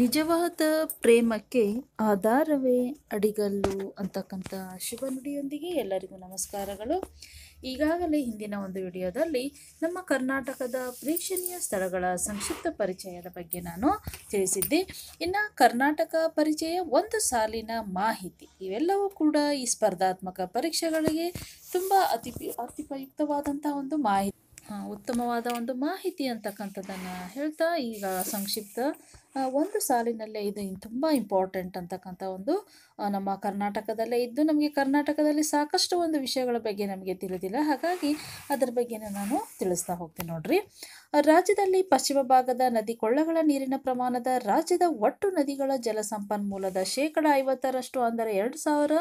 ನಿಜವಾದ ಪ್ರೇಮಕ್ಕೆ ಆಧಾರವೇ ಅಡಿಗಲ್ಲು ಅಂತಕ್ಕಂಥ ಶುಭ ಎಲ್ಲರಿಗೂ ನಮಸ್ಕಾರಗಳು ಈಗಾಗಲೇ ಹಿಂದಿನ ಒಂದು ವಿಡಿಯೋದಲ್ಲಿ ನಮ್ಮ ಕರ್ನಾಟಕದ ಪ್ರೇಕ್ಷಣೀಯ ಸ್ಥಳಗಳ ಸಂಕ್ಷಿಪ್ತ ಪರಿಚಯದ ಬಗ್ಗೆ ನಾನು ತಿಳಿಸಿದ್ದೆ ಇನ್ನು ಕರ್ನಾಟಕ ಪರಿಚಯ ಒಂದು ಸಾಲಿನ ಮಾಹಿತಿ ಇವೆಲ್ಲವೂ ಕೂಡ ಈ ಸ್ಪರ್ಧಾತ್ಮಕ ಪರೀಕ್ಷೆಗಳಿಗೆ ತುಂಬ ಅತಿ ಅತಿಪಯುಕ್ತವಾದಂಥ ಒಂದು ಮಾಹಿತಿ ಉತ್ತಮವಾದ ಒಂದು ಮಾಹಿತಿ ಅಂತಕ್ಕಂಥದ್ದನ್ನು ಹೇಳ್ತಾ ಈಗ ಸಂಕ್ಷಿಪ್ತ ಒಂದು ಸಾಲಿನಲ್ಲೇ ಇದು ತುಂಬ ಇಂಪಾರ್ಟೆಂಟ್ ಅಂತಕ್ಕಂಥ ಒಂದು ನಮ್ಮ ಕರ್ನಾಟಕದಲ್ಲೇ ಇದ್ದು ನಮಗೆ ಕರ್ನಾಟಕದಲ್ಲಿ ಸಾಕಷ್ಟು ಒಂದು ವಿಷಯಗಳ ಬಗ್ಗೆ ನಮಗೆ ತಿಳಿದಿಲ್ಲ ಹಾಗಾಗಿ ಅದರ ಬಗ್ಗೆ ನಾನು ತಿಳಿಸ್ತಾ ಹೋಗ್ತೀನಿ ನೋಡ್ರಿ ರಾಜ್ಯದಲ್ಲಿ ಪಶ್ಚಿಮ ಭಾಗದ ನದಿ ಕೊಳ್ಳಗಳ ನೀರಿನ ಪ್ರಮಾಣದ ರಾಜ್ಯದ ಒಟ್ಟು ನದಿಗಳ ಜಲಸಂಪನ್ಮೂಲದ ಶೇಕಡ ಐವತ್ತರಷ್ಟು ಅಂದರೆ ಎರಡು ಸಾವಿರ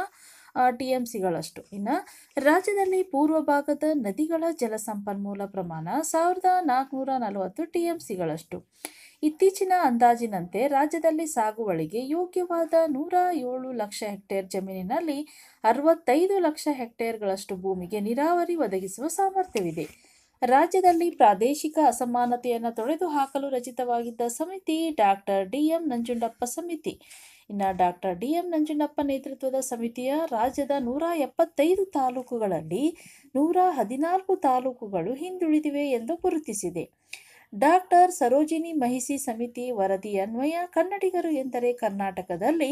ಟಿ ಎಂ ಸಿಗಳಷ್ಟು ಇನ್ನು ರಾಜ್ಯದಲ್ಲಿ ಪೂರ್ವ ಭಾಗದ ನದಿಗಳ ಜಲಸಂಪನ್ಮೂಲ ಪ್ರಮಾಣ ಸಾವಿರದ ನಾಲ್ಕುನೂರ ನಲವತ್ತು ಟಿ ಎಂ ಸಿಗಳಷ್ಟು ಇತ್ತೀಚಿನ ಅಂದಾಜಿನಂತೆ ರಾಜ್ಯದಲ್ಲಿ ಸಾಗುವಳಿಗೆ ಯೋಗ್ಯವಾದ ನೂರ ಏಳು ಲಕ್ಷ ಹೆಕ್ಟೇರ್ ಜಮೀನಿನಲ್ಲಿ ಅರವತ್ತೈದು ಲಕ್ಷ ಹೆಕ್ಟೇರ್ಗಳಷ್ಟು ಭೂಮಿಗೆ ನೀರಾವರಿ ಒದಗಿಸುವ ಸಾಮರ್ಥ್ಯವಿದೆ ರಾಜ್ಯದಲ್ಲಿ ಪ್ರಾದೇಶಿಕ ಅಸಮಾನತೆಯನ್ನು ತೊಡೆದು ಹಾಕಲು ರಚಿತವಾಗಿದ್ದ ಸಮಿತಿ ಡಾಕ್ಟರ್ ಡಿ ಎಂ ನಂಜುಂಡಪ್ಪ ಸಮಿತಿ ಇನ್ನು ಡಾಕ್ಟರ್ ಡಿ ಎಂ ನಂಜುಣ್ಣಪ್ಪ ನೇತೃತ್ವದ ಸಮಿತಿಯ ರಾಜ್ಯದ ನೂರ ಎಪ್ಪತ್ತೈದು ತಾಲೂಕುಗಳಲ್ಲಿ ನೂರ ಹದಿನಾಲ್ಕು ತಾಲೂಕುಗಳು ಹಿಂದುಳಿದಿವೆ ಎಂದು ಗುರುತಿಸಿದೆ ಡಾಕ್ಟರ್ ಸರೋಜಿನಿ ಮಹಿಷಿ ಸಮಿತಿ ವರದಿ ಕನ್ನಡಿಗರು ಎಂದರೆ ಕರ್ನಾಟಕದಲ್ಲಿ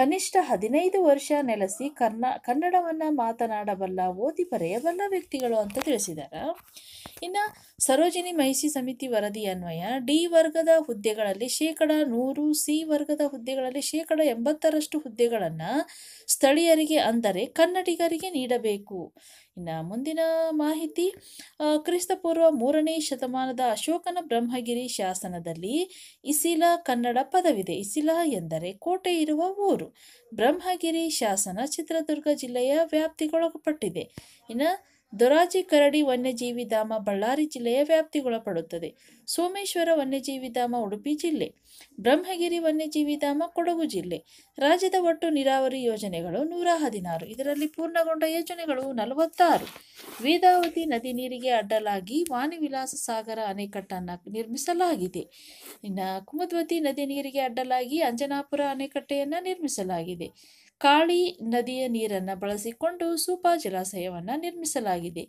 ಕನಿಷ್ಠ ಹದಿನೈದು ವರ್ಷ ನೆಲೆಸಿ ಕರ್ನಾ ಕನ್ನಡವನ್ನು ಮಾತನಾಡಬಲ್ಲ ಓದಿ ಬರೆಯಬಲ್ಲ ವ್ಯಕ್ತಿಗಳು ಅಂತ ತಿಳಿಸಿದರು ಇನ್ನು ಸರೋಜಿನಿ ಮಹಿಷಿ ಸಮಿತಿ ವರದಿ ಅನ್ವಯ ಡಿ ವರ್ಗದ ಹುದ್ದೆಗಳಲ್ಲಿ ಶೇಕಡ ನೂರು ಸಿ ವರ್ಗದ ಹುದ್ದೆಗಳಲ್ಲಿ ಶೇಕಡ ಎಂಬತ್ತರಷ್ಟು ಹುದ್ದೆಗಳನ್ನು ಸ್ಥಳೀಯರಿಗೆ ಅಂದರೆ ಕನ್ನಡಿಗರಿಗೆ ನೀಡಬೇಕು ಇನ್ನು ಮುಂದಿನ ಮಾಹಿತಿ ಕ್ರಿಸ್ತಪೂರ್ವ ಮೂರನೇ ಶತಮಾನದ ಅಶೋಕನ ಬ್ರಹ್ಮಗಿರಿ ಶಾಸನದಲ್ಲಿ ಇಸಿಲ ಕನ್ನಡ ಪದವಿದೆ ಇಸಿಲ ಎಂದರೆ ಕೋಟೆ ಇರುವ ಊರು ಬ್ರಹ್ಮಗಿರಿ ಶಾಸನ ಚಿತ್ರದುರ್ಗ ಜಿಲ್ಲೆಯ ವ್ಯಾಪ್ತಿಗೊಳಪಟ್ಟಿದೆ ಇನ್ನು ದೊರಾಜಿ ಕರಡಿ ವನ್ಯಜೀವಿ ಧಾಮ ಬಳ್ಳಾರಿ ಜಿಲ್ಲೆಯ ವ್ಯಾಪ್ತಿಗೊಳಪಡುತ್ತದೆ ಸೋಮೇಶ್ವರ ವನ್ಯಜೀವಿ ಧಾಮ ಉಡುಪಿ ಜಿಲ್ಲೆ ಬ್ರಹ್ಮಗಿರಿ ವನ್ಯಜೀವಿ ಧಾಮ ಕೊಡಗು ಜಿಲ್ಲೆ ರಾಜ್ಯದ ಒಟ್ಟು ನೀರಾವರಿ ಯೋಜನೆಗಳು ನೂರ ಹದಿನಾರು ಇದರಲ್ಲಿ ಪೂರ್ಣಗೊಂಡ ಯೋಜನೆಗಳು ನಲವತ್ತಾರು ವೇದಾವತಿ ನದಿ ನೀರಿಗೆ ಅಡ್ಡಲಾಗಿ ವಿಲಾಸ ಸಾಗರ ಅಣೆಕಟ್ಟನ್ನು ನಿರ್ಮಿಸಲಾಗಿದೆ ಇನ್ನು ಕುಮದ್ವತಿ ನದಿ ನೀರಿಗೆ ಅಡ್ಡಲಾಗಿ ಅಂಜನಾಪುರ ಅಣೆಕಟ್ಟೆಯನ್ನು ನಿರ್ಮಿಸಲಾಗಿದೆ ಕಾಳಿ ನದಿಯ ನೀರನ್ನು ಬಳಸಿಕೊಂಡು ಸೂಪಾ ಜಲಾಶಯವನ್ನು ನಿರ್ಮಿಸಲಾಗಿದೆ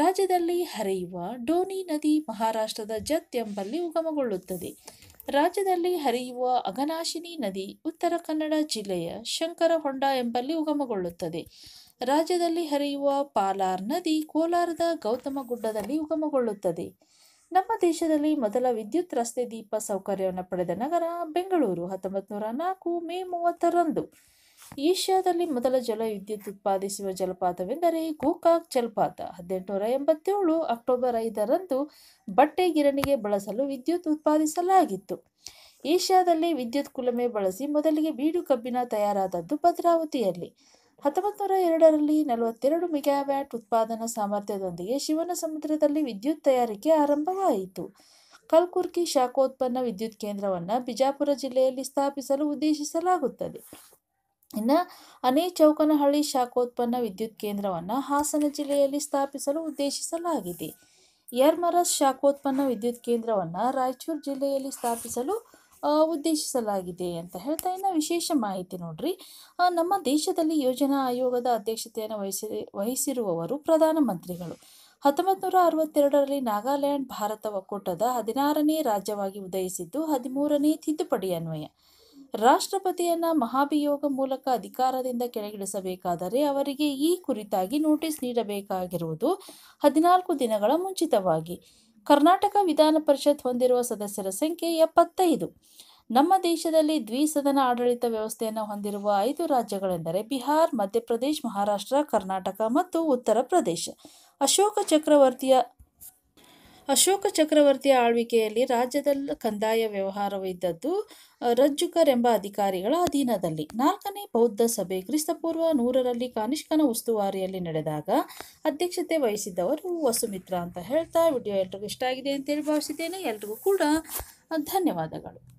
ರಾಜ್ಯದಲ್ಲಿ ಹರಿಯುವ ಡೋನಿ ನದಿ ಮಹಾರಾಷ್ಟ್ರದ ಜತ್ ಎಂಬಲ್ಲಿ ಉಗಮಗೊಳ್ಳುತ್ತದೆ ರಾಜ್ಯದಲ್ಲಿ ಹರಿಯುವ ಅಗನಾಶಿನಿ ನದಿ ಉತ್ತರ ಕನ್ನಡ ಜಿಲ್ಲೆಯ ಶಂಕರಹೊಂಡ ಎಂಬಲ್ಲಿ ಉಗಮಗೊಳ್ಳುತ್ತದೆ ರಾಜ್ಯದಲ್ಲಿ ಹರಿಯುವ ಪಾಲಾರ್ ನದಿ ಕೋಲಾರದ ಗೌತಮ ಗುಡ್ಡದಲ್ಲಿ ಉಗಮಗೊಳ್ಳುತ್ತದೆ ನಮ್ಮ ದೇಶದಲ್ಲಿ ಮೊದಲ ವಿದ್ಯುತ್ ರಸ್ತೆ ದೀಪ ಸೌಕರ್ಯವನ್ನು ಪಡೆದ ನಗರ ಬೆಂಗಳೂರು ಹತ್ತೊಂಬತ್ತು ನೂರ ನಾಲ್ಕು ಮೇ ಮೂವತ್ತರಂದು ಏಷ್ಯಾದಲ್ಲಿ ಮೊದಲ ಜಲ ವಿದ್ಯುತ್ ಉತ್ಪಾದಿಸುವ ಜಲಪಾತವೆಂದರೆ ಗೋಕಾಕ್ ಜಲಪಾತ ಹದಿನೆಂಟುನೂರ ಎಂಬತ್ತೇಳು ಅಕ್ಟೋಬರ್ ಐದರಂದು ಬಟ್ಟೆ ಗಿರಣಿಗೆ ಬಳಸಲು ವಿದ್ಯುತ್ ಉತ್ಪಾದಿಸಲಾಗಿತ್ತು ಏಷ್ಯಾದಲ್ಲಿ ವಿದ್ಯುತ್ ಕುಲಮೆ ಬಳಸಿ ಮೊದಲಿಗೆ ಬೀಡು ಕಬ್ಬಿನ ತಯಾರಾದದ್ದು ಭದ್ರಾವತಿಯಲ್ಲಿ ಹತ್ತೊಂಬತ್ತು ನೂರ ಎರಡರಲ್ಲಿ ನಲವತ್ತೆರಡು ಮೆಗಾವ್ಯಾಟ್ ಉತ್ಪಾದನಾ ಸಾಮರ್ಥ್ಯದೊಂದಿಗೆ ಶಿವನ ಸಮುದ್ರದಲ್ಲಿ ವಿದ್ಯುತ್ ತಯಾರಿಕೆ ಆರಂಭವಾಯಿತು ಕಲ್ಕುರ್ಕಿ ಶಾಖೋತ್ಪನ್ನ ವಿದ್ಯುತ್ ಕೇಂದ್ರವನ್ನು ಬಿಜಾಪುರ ಜಿಲ್ಲೆಯಲ್ಲಿ ಸ್ಥಾಪಿಸಲು ಉದ್ದೇಶಿಸಲಾಗುತ್ತದೆ ಇನ್ನು ಅನೇ ಚೌಕನಹಳ್ಳಿ ಶಾಖೋತ್ಪನ್ನ ವಿದ್ಯುತ್ ಕೇಂದ್ರವನ್ನು ಹಾಸನ ಜಿಲ್ಲೆಯಲ್ಲಿ ಸ್ಥಾಪಿಸಲು ಉದ್ದೇಶಿಸಲಾಗಿದೆ ಯರ್ಮರಸ್ ಶಾಖೋತ್ಪನ್ನ ವಿದ್ಯುತ್ ಕೇಂದ್ರವನ್ನು ರಾಯಚೂರು ಜಿಲ್ಲೆಯಲ್ಲಿ ಸ್ಥಾಪಿಸಲು ಉದ್ದೇಶಿಸಲಾಗಿದೆ ಅಂತ ಹೇಳ್ತಾ ಇನ್ನು ವಿಶೇಷ ಮಾಹಿತಿ ನೋಡ್ರಿ ನಮ್ಮ ದೇಶದಲ್ಲಿ ಯೋಜನಾ ಆಯೋಗದ ಅಧ್ಯಕ್ಷತೆಯನ್ನು ವಹಿಸಿ ವಹಿಸಿರುವವರು ಪ್ರಧಾನಮಂತ್ರಿಗಳು ಹತ್ತೊಂಬತ್ತು ನೂರ ಅರವತ್ತೆರಡರಲ್ಲಿ ನಾಗಾಲ್ಯಾಂಡ್ ಭಾರತ ಒಕ್ಕೂಟದ ಹದಿನಾರನೇ ರಾಜ್ಯವಾಗಿ ಉದಯಿಸಿದ್ದು ಹದಿಮೂರನೇ ತಿದ್ದುಪಡಿ ಅನ್ವಯ ರಾಷ್ಟ್ರಪತಿಯನ್ನ ಮಹಾಭಿಯೋಗ ಮೂಲಕ ಅಧಿಕಾರದಿಂದ ಕೆಳಗಿಳಿಸಬೇಕಾದರೆ ಅವರಿಗೆ ಈ ಕುರಿತಾಗಿ ನೋಟಿಸ್ ನೀಡಬೇಕಾಗಿರುವುದು ಹದಿನಾಲ್ಕು ದಿನಗಳ ಮುಂಚಿತವಾಗಿ ಕರ್ನಾಟಕ ವಿಧಾನ ಪರಿಷತ್ ಹೊಂದಿರುವ ಸದಸ್ಯರ ಸಂಖ್ಯೆ ಎಪ್ಪತ್ತೈದು ನಮ್ಮ ದೇಶದಲ್ಲಿ ದ್ವಿಸದನ ಆಡಳಿತ ವ್ಯವಸ್ಥೆಯನ್ನು ಹೊಂದಿರುವ ಐದು ರಾಜ್ಯಗಳೆಂದರೆ ಬಿಹಾರ್ ಮಧ್ಯಪ್ರದೇಶ್ ಮಹಾರಾಷ್ಟ್ರ ಕರ್ನಾಟಕ ಮತ್ತು ಉತ್ತರ ಪ್ರದೇಶ ಅಶೋಕ ಚಕ್ರವರ್ತಿಯ ಅಶೋಕ ಚಕ್ರವರ್ತಿಯ ಆಳ್ವಿಕೆಯಲ್ಲಿ ರಾಜ್ಯದಲ್ಲಿ ಕಂದಾಯ ವ್ಯವಹಾರವಿದ್ದದ್ದು ರಜ್ಜುಕರ್ ಎಂಬ ಅಧಿಕಾರಿಗಳ ಅಧೀನದಲ್ಲಿ ನಾಲ್ಕನೇ ಬೌದ್ಧ ಸಭೆ ಕ್ರಿಸ್ತಪೂರ್ವ ನೂರರಲ್ಲಿ ಕಾನಿಷ್ಕನ ಉಸ್ತುವಾರಿಯಲ್ಲಿ ನಡೆದಾಗ ಅಧ್ಯಕ್ಷತೆ ವಹಿಸಿದ್ದವರು ವಸುಮಿತ್ರ ಅಂತ ಹೇಳ್ತಾ ವಿಡಿಯೋ ಎಲ್ರಿಗೂ ಇಷ್ಟ ಆಗಿದೆ ಅಂತೇಳಿ ಭಾವಿಸಿದ್ದೇನೆ ಎಲ್ರಿಗೂ ಕೂಡ ಧನ್ಯವಾದಗಳು